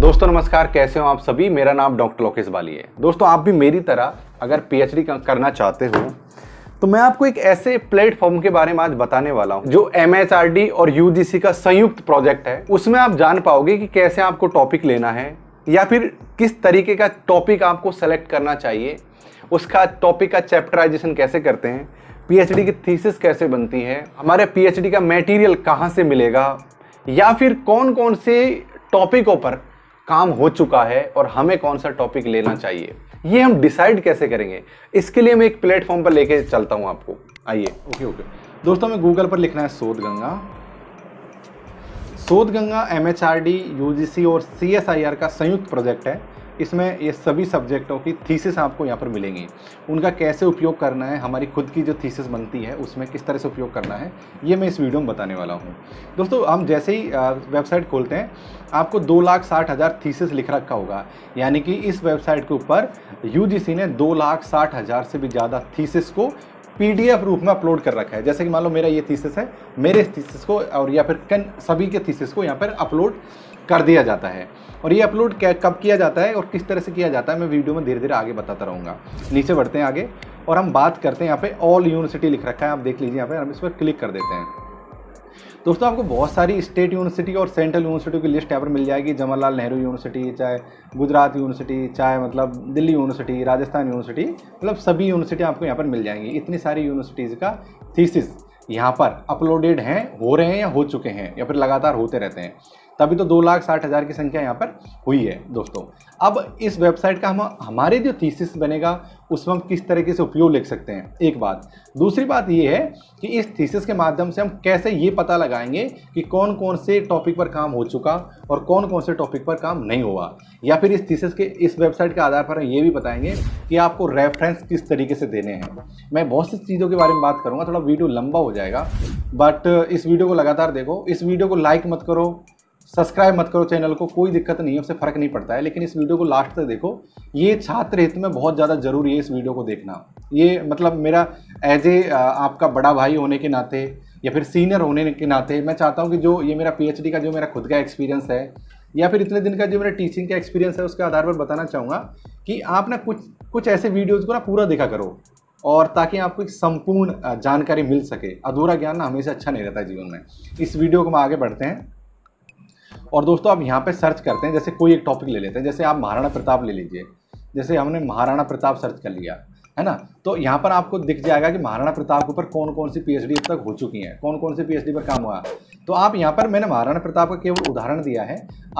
दोस्तों नमस्कार कैसे हो आप सभी मेरा नाम डॉक्टर लोकेश बाली है दोस्तों आप भी मेरी तरह अगर पीएचडी करना चाहते हो तो मैं आपको एक ऐसे प्लेटफॉर्म के बारे में आज बताने वाला हूँ जो एम और यू का संयुक्त प्रोजेक्ट है उसमें आप जान पाओगे कि कैसे आपको टॉपिक लेना है या फिर किस तरीके का टॉपिक आपको सेलेक्ट करना चाहिए उसका टॉपिक का चैप्टराइजेशन कैसे करते हैं पीएचडी की थीसिस कैसे बनती है हमारे पीएचडी का मटेरियल कहाँ से मिलेगा या फिर कौन कौन से टॉपिकों पर काम हो चुका है और हमें कौन सा टॉपिक लेना चाहिए ये हम डिसाइड कैसे करेंगे इसके लिए मैं एक प्लेटफॉर्म पर लेके चलता हूँ आपको आइए ओके ओके दोस्तों हमें गूगल पर लिखना है Shodhganga Shodhganga M H R D U G C और सी एस आई आर का संयुक्त प्रोजेक्ट है इसमें ये सभी सब्जेक्टों की थीसिस आपको यहाँ पर मिलेंगी उनका कैसे उपयोग करना है हमारी खुद की जो थीसिस बनती है उसमें किस तरह से उपयोग करना है ये मैं इस वीडियो में बताने वाला हूँ दोस्तों हम जैसे ही वेबसाइट खोलते हैं आपको दो लाख साठ हज़ार थीसिस लिख रखा होगा यानी कि इस वेबसाइट के ऊपर यू ने दो लाख साठ हज़ार से भी ज़्यादा थीसिस को पी रूप में अपलोड कर रखा है जैसे कि मान लो मेरा ये थीसिस है मेरे थीसिस को और या फिर कन सभी के थीसिस को यहाँ पर अपलोड कर दिया जाता है और ये अपलोड कब किया जाता है और किस तरह से किया जाता है मैं वीडियो में धीरे धीरे आगे बताता रहूँगा नीचे बढ़ते हैं आगे और हम बात करते हैं यहाँ पे ऑल यूनिवर्सिटी लिख रखा है आप देख लीजिए यहाँ पे हम इस पर क्लिक कर देते हैं दोस्तों आपको बहुत सारी स्टेट यूनिवर्सिटी और सेंट्रल यूनिवर्सिटी की लिस्ट यहाँ पर मिल जाएगी जवाहरलाल नेहरू यूनिवर्सिटी चाहे गुजरात यूनिवर्सिटी चाहे मतलब दिल्ली यूनिवर्सिटी राजस्थान यूनिवर्सिटी मतलब सभी यूनिवर्सिटी आपको यहाँ पर मिल जाएंगी इतनी सारी यूनिवर्सिटीज़ का थीसिस यहाँ पर अपलोडेड हैं हो रहे हैं या हो चुके हैं या फिर लगातार होते रहते हैं तभी तो दो लाख साठ हज़ार की संख्या यहाँ पर हुई है दोस्तों अब इस वेबसाइट का हम हमारे जो थीसिस बनेगा उसमें हम किस तरीके से उपयोग लिख सकते हैं एक बात दूसरी बात ये है कि इस थीसिस के माध्यम से हम कैसे ये पता लगाएंगे कि कौन कौन से टॉपिक पर काम हो चुका और कौन कौन से टॉपिक पर काम नहीं हुआ या फिर इस थीसिस के इस वेबसाइट के आधार पर हम ये भी बताएंगे कि आपको रेफरेंस किस तरीके से देने हैं मैं बहुत सी चीज़ों के बारे में बात करूँगा थोड़ा वीडियो लंबा हो जाएगा बट इस वीडियो को लगातार देखो इस वीडियो को लाइक मत करो सब्सक्राइब मत करो चैनल को कोई दिक्कत नहीं है उससे फ़र्क नहीं पड़ता है लेकिन इस वीडियो को लास्ट तक देखो ये छात्र हित में बहुत ज़्यादा ज़रूरी है इस वीडियो को देखना ये मतलब मेरा एज ए आपका बड़ा भाई होने के नाते या फिर सीनियर होने के नाते मैं चाहता हूँ कि जो ये मेरा पी का जो मेरा खुद का एक्सपीरियंस है या फिर इतने दिन का जो मेरा टीचिंग का एक्सपीरियंस है उसके आधार पर बताना चाहूँगा कि आप ना कुछ कुछ ऐसे वीडियोज़ को ना पूरा देखा करो और ताकि आपको एक संपूर्ण जानकारी मिल सके अधूरा ज्ञान ना हमेशा अच्छा नहीं रहता जीवन में इस वीडियो को हम आगे बढ़ते हैं और दोस्तों आप यहाँ पे सर्च करते हैं जैसे कोई एक टॉपिक ले लेते हैं जैसे आप महाराणा प्रताप ले लीजिए जैसे हमने महाराणा प्रताप सर्च कर लिया है ना तो यहाँ पर आपको दिख जाएगा कि महाराणा प्रताप के ऊपर कौन कौन सी पीएचडी अब तक हो चुकी हैं कौन कौन सी पीएचडी पर काम हुआ तो आप यहाँ पर मैंने महाराणा प्रताप का केवल उदाहरण दिया है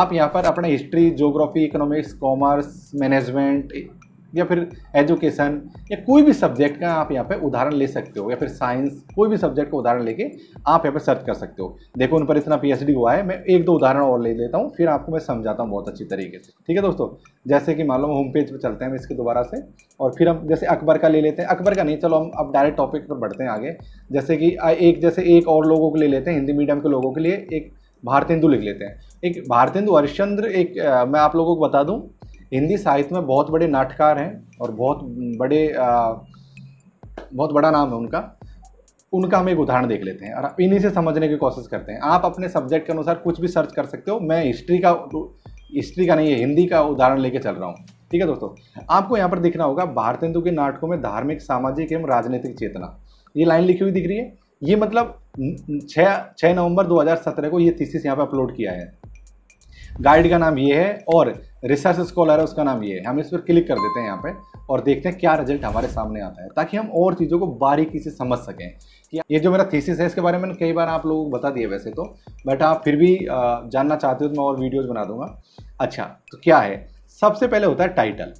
आप यहाँ पर अपने history geography economics commerce management या फिर एजुकेशन या कोई भी सब्जेक्ट का आप यहाँ पे उदाहरण ले सकते हो या फिर साइंस कोई भी सब्जेक्ट का उदाहरण लेके आप यहाँ पे सर्च कर सकते हो देखो उन पर इतना पीएचडी हुआ है मैं एक दो उदाहरण और ले लेता हूँ फिर आपको मैं समझाता हूँ बहुत अच्छी तरीके से ठीक है दोस्तों जैसे कि मान होम पेज पर चलते हैं हम इसके दोबारा से और फिर हम जैसे अकबर का ले लेते हैं अकबर का नहीं चलो हम अब डायरेक्ट टॉपिक पर बढ़ते हैं आगे जैसे कि एक जैसे एक और लोगों को ले लेते हैं हिंदी मीडियम के लोगों के लिए एक भारतेंदु लिख लेते हैं एक भारतेंदु हरिश्चंद्र एक आ, मैं आप लोगों को बता दूं हिंदी साहित्य में बहुत बड़े नाटककार हैं और बहुत बड़े आ, बहुत बड़ा नाम है उनका उनका हम एक उदाहरण देख लेते हैं और इन्हीं से समझने की कोशिश करते हैं आप अपने सब्जेक्ट के अनुसार कुछ भी सर्च कर सकते हो मैं हिस्ट्री का हिस्ट्री का नहीं है हिंदी का उदाहरण लेके चल रहा हूँ ठीक है दोस्तों आपको यहाँ पर दिखना होगा भारतेंदु के नाटकों में धार्मिक सामाजिक एवं राजनीतिक चेतना ये लाइन लिखी हुई दिख रही है ये मतलब छः छः नवंबर 2017 को ये थीसिस यहाँ पर अपलोड किया है गाइड का नाम ये है और रिसर्च स्कॉलर है उसका नाम ये है हम इस पर क्लिक कर देते हैं यहाँ पे और देखते हैं क्या रिजल्ट हमारे सामने आता है ताकि हम और चीज़ों को बारीकी से समझ सकें कि ये जो मेरा थीसिस है इसके बारे में कई बार आप लोगों को बता दिए वैसे तो बट आप फिर भी जानना चाहते हो तो मैं और वीडियोज़ बना दूंगा अच्छा तो क्या है सबसे पहले होता है टाइटल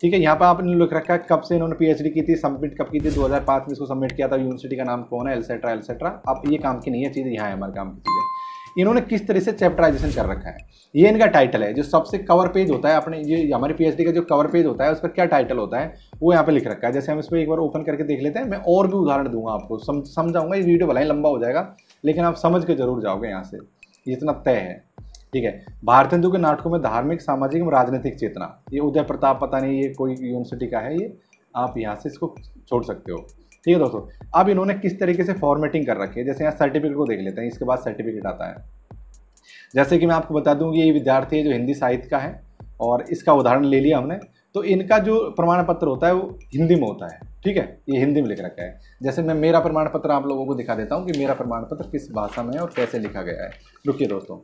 ठीक है यहाँ पर आपने लिख रखा है कब से इन्होंने पीएचडी की थी सबमिट कब की थी 2005 में इसको सबमिट किया था यूनिवर्सिटी का नाम कौन है एलसेट्रा एलसेट्रा अब ये काम की नहीं है चीज़ यहाँ है हमारे काम की चीज़ें इन्होंने किस तरह से चैप्टराइजेशन कर रखा है ये इनका टाइटल है जो सबसे कवर पेज होता है अपने ये हमारे पीएचडी का जो कवर पेज होता है उस पर क्या टाइटल होता है वो यहाँ पे लिख रखा है जैसे हम इसमें एक बार ओपन करके देख लेते हैं मैं और भी उदाहरण दूंगा आपको समझाऊंगा ये वीडियो भलाई लंबा हो जाएगा लेकिन आप समझ के जरूर जाओगे यहाँ से इतना तय है ठीक है भारत हिंदू के नाटकों में धार्मिक सामाजिक एवं राजनीतिक चेतना ये उदय प्रताप पता नहीं ये कोई यूनिवर्सिटी का है ये आप यहाँ से इसको छोड़ सकते हो ठीक है दोस्तों अब इन्होंने किस तरीके से फॉर्मेटिंग कर रखी है जैसे यहाँ सर्टिफिकेट को देख लेते हैं इसके बाद सर्टिफिकेट आता है जैसे कि मैं आपको बता दूँ कि ये विद्यार्थी है जो हिंदी साहित्य का है और इसका उदाहरण ले लिया हमने तो इनका जो प्रमाण पत्र होता है वो हिंदी में होता है ठीक है ये हिंदी में लिख रखा है जैसे मैं मेरा प्रमाण पत्र आप लोगों को दिखा देता हूँ कि मेरा प्रमाण पत्र किस भाषा में है और कैसे लिखा गया है रुकिए दोस्तों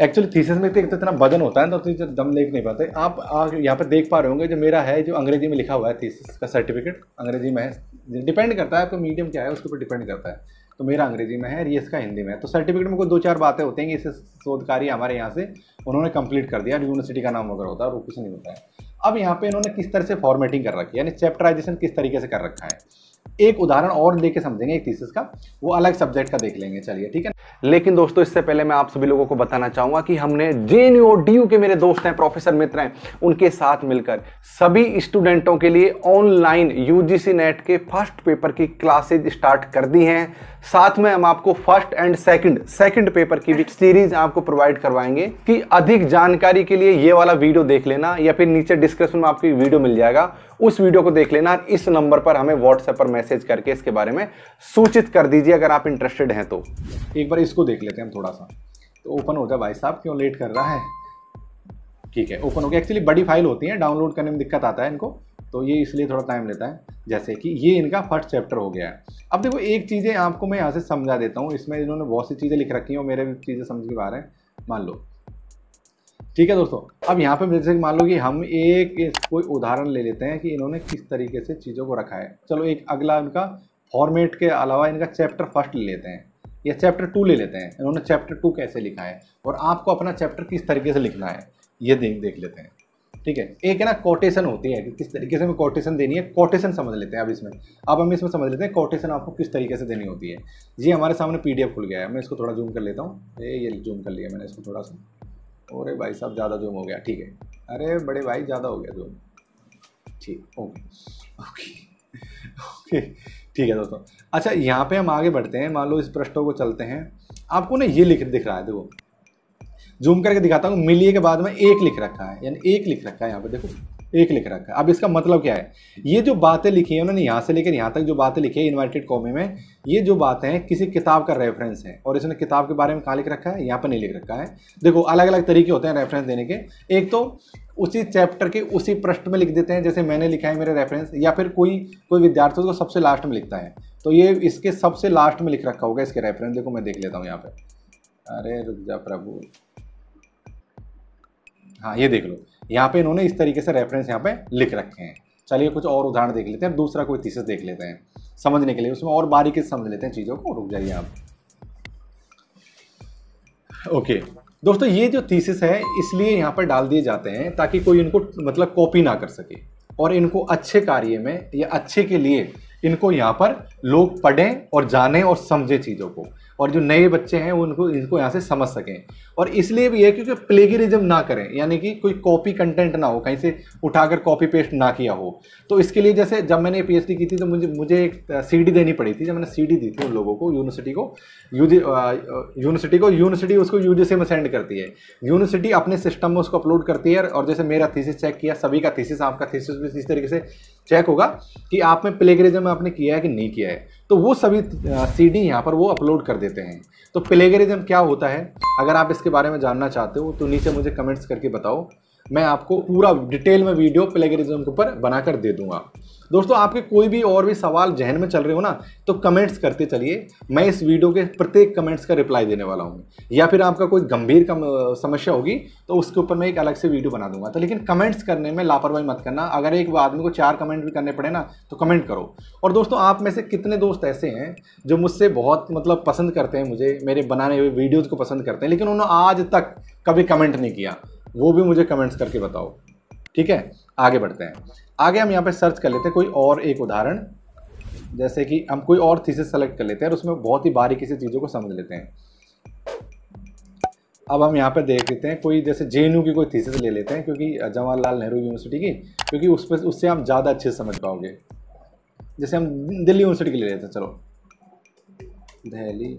एक्चुअली थीसिस में तो, तो इतना बदन होता है ना तो टीचर दम देख नहीं पाते आप यहाँ पर देख पा रहे होंगे जो मेरा है जो अंग्रेजी में लिखा हुआ है थीसिस का सर्टिफिकेट अंग्रेजी में है डिपेंड करता है आपका तो मीडियम क्या है उसके ऊपर डिपेंड करता है तो मेरा अंग्रेजी में है ये इसका हिंदी में है तो सर्टिफिकेट में कोई दो चार बातें होती हैं इस शोधकारी हमारे यहाँ से उन्होंने कंप्लीट कर दिया यूनिवर्सिटी का नाम वगैरह होता है और कुछ नहीं होता है अब यहाँ पे इन्होंने किस तरह से फॉर्मेटिंग कर रखी है यानी चैप्टराइजेशन किस तरीके से कर रखा है एक उदाहरण और लेके समझेंगे एक थीसिस का वो अलग सब्जेक्ट का देख लेंगे चलिए ठीक है लेकिन दोस्तों इससे पहले मैं आप सभी लोगों को बताना चाहूंगा कि हमने जे और डी के मेरे दोस्त हैं प्रोफेसर मित्र हैं उनके साथ मिलकर सभी स्टूडेंटों के लिए ऑनलाइन यूजीसी नेट के फर्स्ट पेपर की क्लासेज स्टार्ट कर दी हैं साथ में हम आपको first and second second paper की भी सीरीज आपको प्रोवाइड करवाएंगे कि अधिक जानकारी के लिए ये वाला वीडियो देख लेना या फिर नीचे डिस्क्रिप्शन में आपको वीडियो मिल जाएगा उस वीडियो को देख लेना इस नंबर पर हमें व्हाट्सएप पर मैसेज करके इसके बारे में सूचित कर दीजिए अगर आप इंटरेस्टेड हैं तो एक बार इसको देख लेते हैं हम थोड़ा सा तो ओपन हो जाए भाई साहब क्यों लेट कर रहा है ठीक है ओपन हो गया एक्चुअली बड़ी फाइल होती है डाउनलोड करने में दिक्कत आता है इनको तो ये इसलिए थोड़ा टाइम लेता है जैसे कि ये इनका फर्स्ट चैप्टर हो गया है अब देखो एक चीज़ें आपको मैं यहाँ से समझा देता हूँ इसमें इन्होंने बहुत सी चीज़ें लिख रखी हैं और मेरे भी चीज़ें समझ के रहे हैं मान लो ठीक है दोस्तों अब यहाँ पे जैसे मान लो कि हम एक, एक कोई उदाहरण ले लेते हैं कि इन्होंने किस तरीके से चीज़ों को रखा है चलो एक अगला इनका फॉर्मेट के अलावा इनका चैप्टर फर्स्ट ले लेते हैं या चैप्टर टू ले लेते हैं इन्होंने चैप्टर टू कैसे लिखा है और आपको अपना चैप्टर किस तरीके से लिखना है ये देख देख लेते हैं ठीक है एक है ना कोटेशन होती है कि किस तरीके से हमें कोटेशन देनी है कोटेशन समझ लेते हैं अब इसमें अब हम इसमें समझ लेते हैं कोटेशन आपको किस तरीके से देनी होती है ये हमारे सामने पीडीएफ खुल गया है मैं इसको थोड़ा जूम कर लेता हूँ ये ये जूम कर लिया मैंने इसको थोड़ा सा अरे भाई साहब ज़्यादा जूम हो गया ठीक है अरे बड़े भाई ज़्यादा हो गया जूम ठीक ओके ओके ओके ठीक है दोस्तों अच्छा यहाँ पे हम आगे बढ़ते हैं मान लो इस प्रश्नों को चलते हैं आपको ना ये लिख दिख रहा है देखो जूम करके दिखाता हूँ मिलिए के बाद में एक लिख रखा है यानी एक लिख रखा है यहाँ पे देखो एक लिख रखा है अब इसका मतलब क्या है ये जो बातें लिखी है उन्होंने यहाँ से लेकर यहाँ तक जो बातें लिखी है इन्वर्टेड कॉमे में ये जो बातें हैं किसी किताब का रेफरेंस है और इसने किताब के बारे में कहाँ लिख रखा है यहाँ पर नहीं लिख रखा है देखो अलग अलग तरीके होते हैं रेफरेंस देने के एक तो उसी चैप्टर के उसी प्रश्न में लिख देते हैं जैसे मैंने लिखा है मेरे रेफरेंस या फिर कोई कोई विद्यार्थी उसको सबसे लास्ट में लिखता है तो ये इसके सबसे लास्ट में लिख रखा होगा इसके रेफरेंस देखो मैं देख लेता हूँ यहाँ पर अरे रुक जा प्रभु हाँ ये देख लो यहाँ पे इन्होंने इस तरीके से रेफरेंस यहाँ पे लिख रखे हैं चलिए कुछ और उदाहरण देख लेते हैं दूसरा कोई थीसिस देख लेते हैं समझने के लिए उसमें और बारीकी से समझ लेते हैं चीज़ों को रुक जाइए आप ओके दोस्तों ये जो थीसिस है इसलिए यहाँ पर डाल दिए जाते हैं ताकि कोई इनको मतलब कॉपी ना कर सके और इनको अच्छे कार्य में या अच्छे के लिए इनको यहाँ पर लोग पढ़ें और जानें और समझें चीज़ों को और जो नए बच्चे हैं वो उनको इनको यहाँ से समझ सकें और इसलिए भी है क्योंकि प्लेगरिज्म ना करें यानी कि कोई कॉपी कंटेंट ना हो कहीं से उठाकर कॉपी पेस्ट ना किया हो तो इसके लिए जैसे जब मैंने पीएचडी की थी तो मुझे मुझे एक सीडी देनी पड़ी थी जब मैंने सीडी दी थी उन लोगों को यूनिवर्सिटी को यूनिवर्सिटी को यूनिवर्सिटी उसको यू में सेंड करती है यूनिवर्सिटी अपने सिस्टम में उसको अपलोड करती है और जैसे मेरा थीसिस चेक किया सभी का थीसिस आपका थीसिस भी इस तरीके से चेक होगा कि आपने प्लेगरिज्म आपने किया है कि नहीं किया है तो वो सभी सी डी यहाँ पर वो अपलोड कर देते हैं तो प्लेगरिज्म क्या होता है अगर आप इसके बारे में जानना चाहते हो तो नीचे मुझे कमेंट्स करके बताओ मैं आपको पूरा डिटेल में वीडियो प्लेगरिज्म के ऊपर बनाकर दे दूंगा दोस्तों आपके कोई भी और भी सवाल जहन में चल रहे हो ना तो कमेंट्स करते चलिए मैं इस वीडियो के प्रत्येक कमेंट्स का रिप्लाई देने वाला हूँ या फिर आपका कोई गंभीर कम, समस्या होगी तो उसके ऊपर मैं एक अलग से वीडियो बना दूंगा तो लेकिन कमेंट्स करने में लापरवाही मत करना अगर एक आदमी को चार कमेंट भी करने पड़े ना तो कमेंट करो और दोस्तों आप में से कितने दोस्त ऐसे हैं जो मुझसे बहुत मतलब पसंद करते हैं मुझे मेरे बनाने हुए वीडियोज़ को पसंद करते हैं लेकिन उन्होंने आज तक कभी कमेंट नहीं किया वो भी मुझे कमेंट्स करके बताओ ठीक है आगे बढ़ते हैं आगे हम यहाँ पे सर्च कर लेते हैं कोई और एक उदाहरण जैसे कि हम कोई और थीसेस सेलेक्ट कर लेते हैं और उसमें बहुत ही बारीकी से चीज़ों को समझ लेते हैं अब हम यहाँ पे देख लेते हैं कोई जैसे जे की कोई थीसेस ले लेते हैं क्योंकि जवाहरलाल नेहरू यूनिवर्सिटी की क्योंकि उस पर उससे हम ज़्यादा अच्छे से समझ पाओगे जैसे हम दिल्ली यूनिवर्सिटी की ले लेते हैं चलो दिल्ली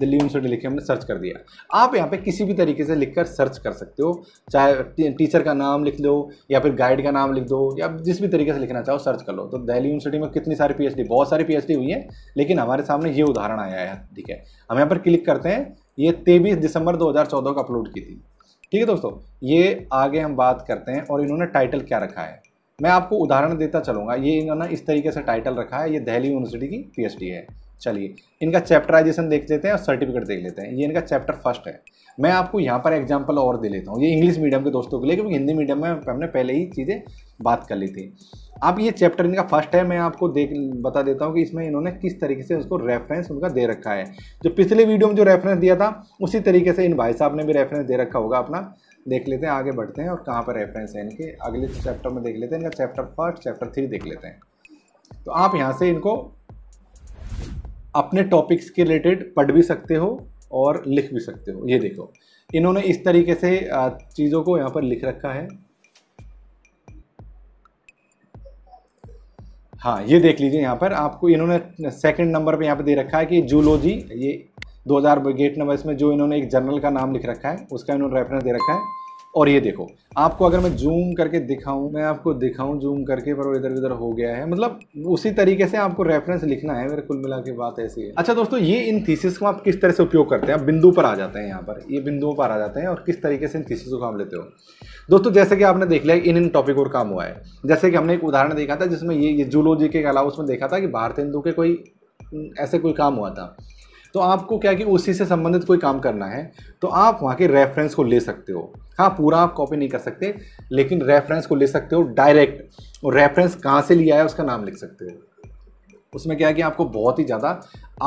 दिल्ली यूनिवर्सिटी लिखे हमने सर्च कर दिया आप यहाँ पे किसी भी तरीके से लिखकर सर्च कर सकते हो चाहे टीचर का नाम लिख लो या फिर गाइड का नाम लिख दो या जिस भी तरीके से लिखना चाहो सर्च कर लो तो दिल्ली यूनिवर्सिटी में कितनी सारी पीएचडी बहुत सारी पीएचडी हुई है लेकिन हमारे सामने ये उदाहरण आया है ठीक है हम यहाँ पर क्लिक करते हैं ये तेईस दिसंबर 2014 को अपलोड की थी ठीक है दोस्तों ये आगे हम बात करते हैं और इन्होंने टाइटल क्या रखा है मैं आपको उदाहरण देता चलूँगा ये इन्होंने इस तरीके से टाइटल रखा है ये दिल्ली यूनिवर्सिटी की पीएचडी है चलिए इनका चैप्टराइजेशन देख लेते हैं और सर्टिफिकेट देख लेते हैं ये इनका चैप्टर फर्स्ट है मैं आपको यहाँ पर एग्जाम्पल और दे लेता हूँ ये इंग्लिश मीडियम के दोस्तों के लिए क्योंकि हिंदी मीडियम में हमने पहले ही चीज़ें बात कर ली थी अब ये चैप्टर इनका फर्स्ट है मैं आपको देख बता देता हूँ कि इसमें इन्होंने किस तरीके से उसको रेफरेंस उनका दे रखा है जो पिछले वीडियो में जो रेफरेंस दिया था उसी तरीके से इन भाई साहब ने भी रेफरेंस दे रखा होगा अपना देख लेते हैं आगे बढ़ते हैं और कहाँ पर रेफरेंस है इनके अगले चैप्टर में देख लेते हैं इनका चैप्टर फर्स्ट चैप्टर थ्री देख लेते हैं तो आप यहाँ से इनको अपने टॉपिक्स के रिलेटेड पढ़ भी सकते हो और लिख भी सकते हो ये देखो इन्होंने इस तरीके से चीज़ों को यहाँ पर लिख रखा है हाँ ये देख लीजिए यहाँ पर आपको इन्होंने सेकंड नंबर पे यहाँ पर दे रखा है कि जूलॉजी ये 2000 गेट नंबर इसमें जो इन्होंने एक जर्नल का नाम लिख रखा है उसका इन्होंने रेफरेंस दे रखा है और ये देखो आपको अगर मैं जूम करके दिखाऊं मैं आपको दिखाऊं जूम करके पर वो इधर उधर हो गया है मतलब उसी तरीके से आपको रेफरेंस लिखना है मेरे कुल मिला के बात ऐसी है अच्छा दोस्तों ये इन थीसिस को आप किस तरह से उपयोग करते हैं आप बिंदु पर आ जाते हैं यहाँ पर ये बिंदुओं पर आ जाते हैं और किस तरीके से इन थीसिस को काम लेते हो दोस्तों जैसे कि आपने देख लिया इन इन टॉपिक और काम हुआ है जैसे कि हमने एक उदाहरण देखा था जिसमें ये ये के अलावा उसमें देखा था कि हिंदू के कोई ऐसे कोई काम हुआ था तो आपको क्या कि उसी से संबंधित कोई काम करना है तो आप वहाँ के रेफरेंस को ले सकते हो हाँ पूरा आप कॉपी नहीं कर सकते लेकिन रेफरेंस को ले सकते हो डायरेक्ट और रेफरेंस कहाँ से लिया है उसका नाम लिख सकते हो उसमें क्या है कि आपको बहुत ही ज़्यादा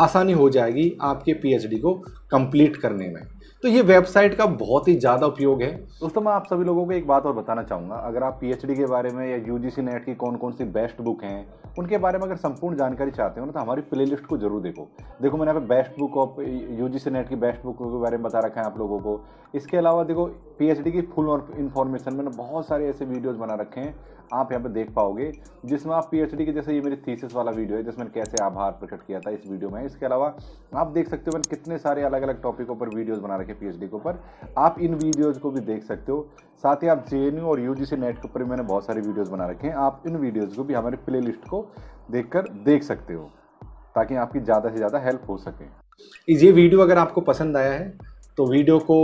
आसानी हो जाएगी आपके पीएचडी को कंप्लीट करने में तो ये वेबसाइट का बहुत ही ज़्यादा उपयोग है दोस्तों मैं आप सभी लोगों को एक बात और बताना चाहूँगा अगर आप पीएचडी के बारे में या यूजीसी नेट की कौन कौन सी बेस्ट बुक हैं उनके बारे में अगर संपूर्ण जानकारी चाहते हो ना तो हमारी प्ले को जरूर देखो देखो मैंने यहाँ पर best book of UGC NET की बेस्ट बुक के बारे में बता रखा है आप लोगों को इसके अलावा देखो पी की फुल और इन्फॉर्मेशन मैंने बहुत सारे ऐसे वीडियोज़ बना रखे हैं आप यहाँ पर देख पाओगे जिसमें आप डी के जैसे ये मेरी थीसिस वाला वीडियो है जिसमें कैसे आभार प्रकट किया था इस वीडियो में इसके अलावा आप देख सकते हो मैंने कितने सारे अलग अलग टॉपिकों पर वीडियोज़ बना रखे के पीएचडी के ऊपर आप इन वीडियोज़ को भी देख सकते हो साथ ही आप जे और यू नेट के ऊपर मैंने बहुत सारी वीडियोज़ बना रखे हैं आप इन वीडियोज़ को भी हमारे प्ले को देख देख सकते हो ताकि आपकी ज़्यादा से ज़्यादा हेल्प हो सके ये वीडियो अगर आपको पसंद आया है तो वीडियो को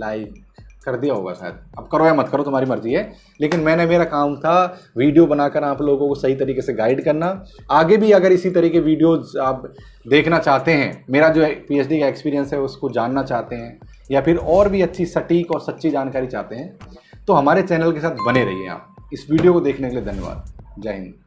लाइक कर दिया होगा शायद अब करो या मत करो तुम्हारी मर्जी है लेकिन मैंने मेरा काम था वीडियो बनाकर आप लोगों को सही तरीके से गाइड करना आगे भी अगर इसी तरीके वीडियोज आप देखना चाहते हैं मेरा जो पी का एक्सपीरियंस है उसको जानना चाहते हैं या फिर और भी अच्छी सटीक और सच्ची जानकारी चाहते हैं तो हमारे चैनल के साथ बने रहिए आप इस वीडियो को देखने के लिए धन्यवाद जय हिंद